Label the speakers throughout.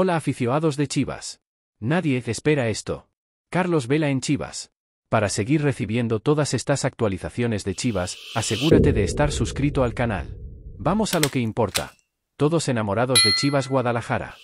Speaker 1: Hola aficionados de Chivas. Nadie espera esto. Carlos Vela en Chivas. Para seguir recibiendo todas estas actualizaciones de Chivas, asegúrate de estar suscrito al canal. Vamos a lo que importa. Todos enamorados de Chivas Guadalajara.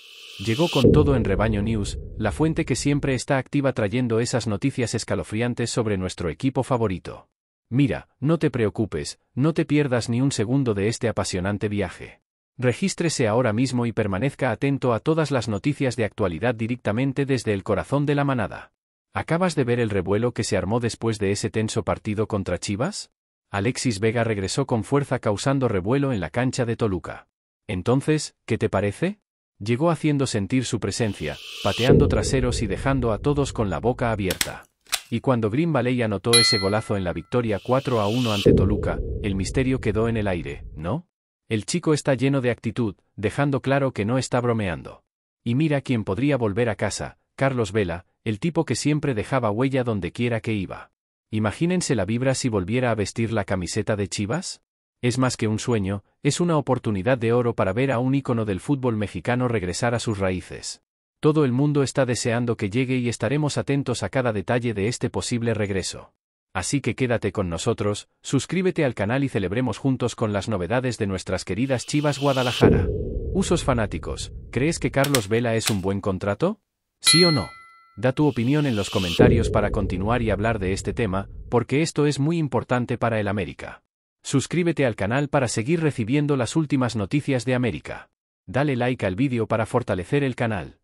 Speaker 1: Llegó con todo en Rebaño News, la fuente que siempre está activa trayendo esas noticias escalofriantes sobre nuestro equipo favorito. Mira, no te preocupes, no te pierdas ni un segundo de este apasionante viaje. Regístrese ahora mismo y permanezca atento a todas las noticias de actualidad directamente desde el corazón de la manada. ¿Acabas de ver el revuelo que se armó después de ese tenso partido contra Chivas? Alexis Vega regresó con fuerza causando revuelo en la cancha de Toluca. Entonces, ¿qué te parece? Llegó haciendo sentir su presencia, pateando traseros y dejando a todos con la boca abierta. Y cuando Green Valley anotó ese golazo en la victoria 4 a 1 ante Toluca, el misterio quedó en el aire, ¿no? El chico está lleno de actitud, dejando claro que no está bromeando. Y mira quién podría volver a casa, Carlos Vela, el tipo que siempre dejaba huella donde quiera que iba. Imagínense la vibra si volviera a vestir la camiseta de Chivas. Es más que un sueño, es una oportunidad de oro para ver a un ícono del fútbol mexicano regresar a sus raíces. Todo el mundo está deseando que llegue y estaremos atentos a cada detalle de este posible regreso. Así que quédate con nosotros, suscríbete al canal y celebremos juntos con las novedades de nuestras queridas Chivas Guadalajara. Usos fanáticos, ¿crees que Carlos Vela es un buen contrato? ¿Sí o no? Da tu opinión en los comentarios para continuar y hablar de este tema, porque esto es muy importante para el América. Suscríbete al canal para seguir recibiendo las últimas noticias de América. Dale like al vídeo para fortalecer el canal.